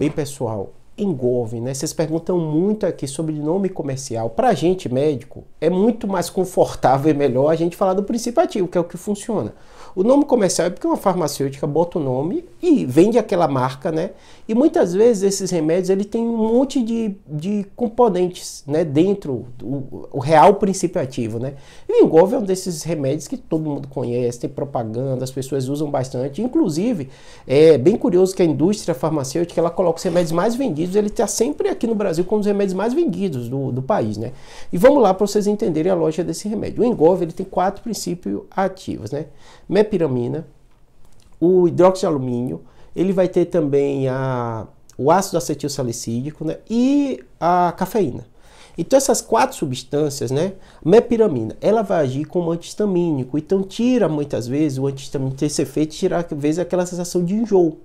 bem pessoal engolve, né? Vocês perguntam muito aqui sobre nome comercial. Para a gente, médico, é muito mais confortável e melhor a gente falar do princípio ativo, que é o que funciona. O nome comercial é porque uma farmacêutica bota o nome e vende aquela marca, né? E muitas vezes esses remédios ele tem um monte de, de componentes, né? Dentro do o real princípio ativo, né? E o engolve é um desses remédios que todo mundo conhece, tem propaganda, as pessoas usam bastante. Inclusive, é bem curioso que a indústria farmacêutica ela coloca os remédios mais vendidos Unidos, ele está sempre aqui no Brasil com um os remédios mais vendidos do, do país, né? E vamos lá para vocês entenderem a lógica desse remédio. O engolve, ele tem quatro princípios ativos, né? Mepiramina, o hidróxido de alumínio, ele vai ter também a, o ácido acetil salicídico né? e a cafeína. Então essas quatro substâncias, né, mepiramina, ela vai agir como antihistamínico, então tira muitas vezes o antihistamínico, esse efeito tira às vezes aquela sensação de enjoo.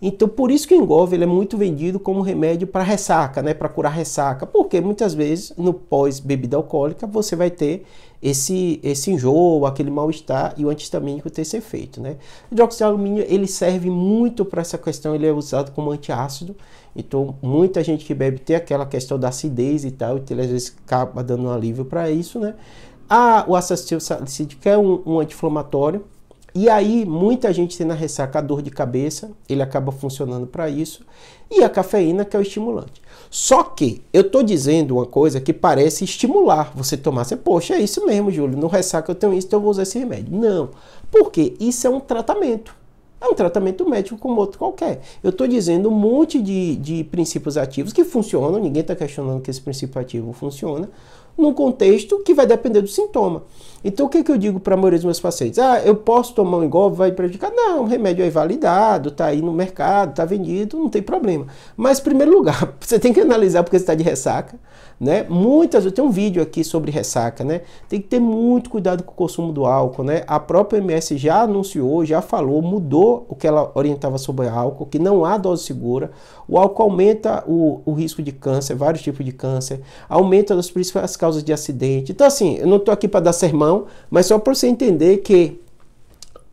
Então, por isso que o engolve ele é muito vendido como remédio para ressaca, né, para curar ressaca, porque muitas vezes no pós bebida alcoólica você vai ter esse esse enjoo, aquele mal-estar e o antihistamínico ter esse efeito, né? O dióxido de alumínio, ele serve muito para essa questão, ele é usado como antiácido. Então, muita gente que bebe tem aquela questão da acidez e tal, então ele às vezes acaba dando um alívio para isso, né? Ah, o acetil é um, um anti-inflamatório, e aí, muita gente tem na ressaca a dor de cabeça, ele acaba funcionando para isso, e a cafeína, que é o estimulante. Só que eu estou dizendo uma coisa que parece estimular você tomar. Você, poxa, é isso mesmo, Júlio, no ressaca eu tenho isso, então eu vou usar esse remédio. Não, porque isso é um tratamento. É um tratamento médico como outro qualquer. Eu estou dizendo um monte de, de princípios ativos que funcionam, ninguém está questionando que esse princípio ativo funciona, num contexto que vai depender do sintoma. Então o que, é que eu digo para a maioria dos meus pacientes? Ah, eu posso tomar um engolve, vai prejudicar? Não, o remédio é validado, está aí no mercado, está vendido, não tem problema. Mas, em primeiro lugar, você tem que analisar porque você está de ressaca. Né? Muitas, eu tenho um vídeo aqui sobre ressaca, né? Tem que ter muito cuidado com o consumo do álcool, né? A própria MS já anunciou, já falou, mudou o que ela orientava sobre álcool, que não há dose segura. O álcool aumenta o, o risco de câncer, vários tipos de câncer, aumenta as principais causas causas de acidente. Então, assim, eu não estou aqui para dar sermão, mas só para você entender que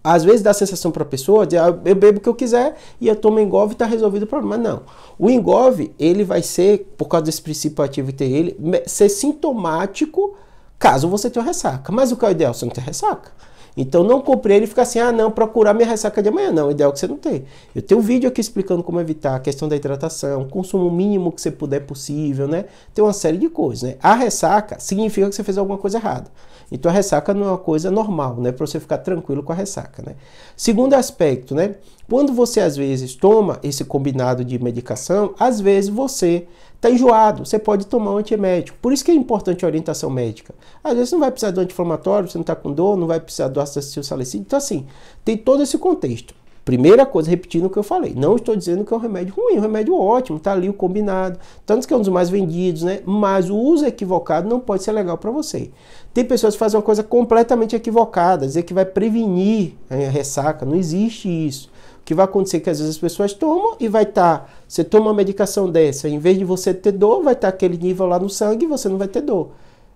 às vezes dá a sensação para a pessoa de ah, eu bebo o que eu quiser e eu tomo engolve e está resolvido o problema. Não. O engolve, ele vai ser, por causa desse princípio ativo ter ele, ser sintomático caso você tenha ressaca. Mas o que é o ideal? Você não tem ressaca. Então não comprei ele fica assim, ah não, procurar minha ressaca de amanhã. Não, o ideal é que você não tenha. Eu tenho um vídeo aqui explicando como evitar a questão da hidratação, consumo mínimo que você puder possível, né? Tem uma série de coisas, né? A ressaca significa que você fez alguma coisa errada. Então a ressaca não é uma coisa normal, né? Para você ficar tranquilo com a ressaca, né? Segundo aspecto, né? Quando você às vezes toma esse combinado de medicação, às vezes você Está enjoado, você pode tomar um antiemético. Por isso que é importante a orientação médica. Às vezes não vai precisar do anti-inflamatório, você não está com dor, não vai precisar do ácido salicílico. Então, assim, tem todo esse contexto. Primeira coisa, repetindo o que eu falei, não estou dizendo que é um remédio ruim, é um remédio ótimo, está ali o combinado, tanto que é um dos mais vendidos, né? Mas o uso equivocado não pode ser legal para você. Tem pessoas que fazem uma coisa completamente equivocada, dizer que vai prevenir a ressaca, não existe isso. O que vai acontecer é que às vezes as pessoas tomam e vai estar. Tá, você toma uma medicação dessa, em vez de você ter dor, vai estar tá aquele nível lá no sangue e você não vai ter dor.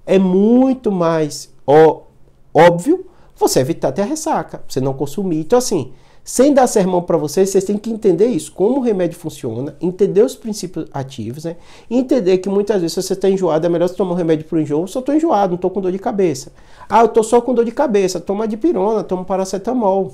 É muito mais ó, óbvio você evitar ter a ressaca, você não consumir. Então, assim, sem dar sermão para vocês, vocês têm que entender isso, como o remédio funciona, entender os princípios ativos, né? E entender que muitas vezes se você está enjoado, é melhor você tomar um remédio para o enjoo, só estou enjoado, não estou com dor de cabeça. Ah, eu estou só com dor de cabeça, toma dipirona, toma paracetamol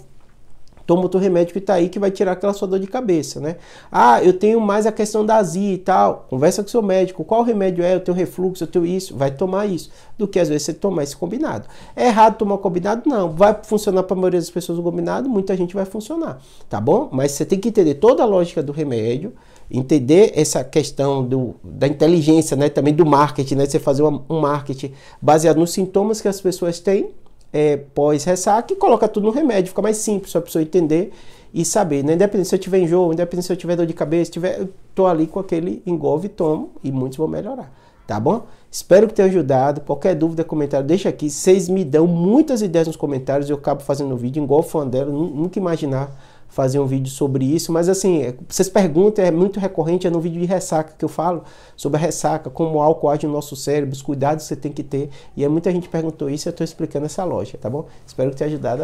toma o teu remédio que tá aí que vai tirar aquela sua dor de cabeça, né? Ah, eu tenho mais a questão da azia e tal. Conversa com o seu médico, qual remédio é, o teu refluxo, o teu isso, vai tomar isso. Do que às vezes você tomar esse combinado. É errado tomar combinado? Não. Vai funcionar para a maioria das pessoas o combinado? Muita gente vai funcionar, tá bom? Mas você tem que entender toda a lógica do remédio, entender essa questão do, da inteligência, né? Também do marketing, né? Você fazer um marketing baseado nos sintomas que as pessoas têm é, pós-ressaca e coloca tudo no remédio, fica mais simples para a pessoa entender e saber, né? Independente se eu tiver enjoo, independente se eu tiver dor de cabeça, tiver, eu tô ali com aquele engolve e tomo e muitos vão melhorar, tá bom? Espero que tenha ajudado. Qualquer dúvida, comentário, deixa aqui. Vocês me dão muitas ideias nos comentários, eu acabo fazendo o vídeo, engolfando dela, nunca imaginar fazer um vídeo sobre isso, mas assim, é, vocês perguntam, é muito recorrente, é no vídeo de ressaca que eu falo sobre a ressaca, como o álcool age no nosso cérebro, os cuidados que você tem que ter, e é muita gente perguntou isso e eu estou explicando essa lógica, tá bom? Espero que tenha ajudado.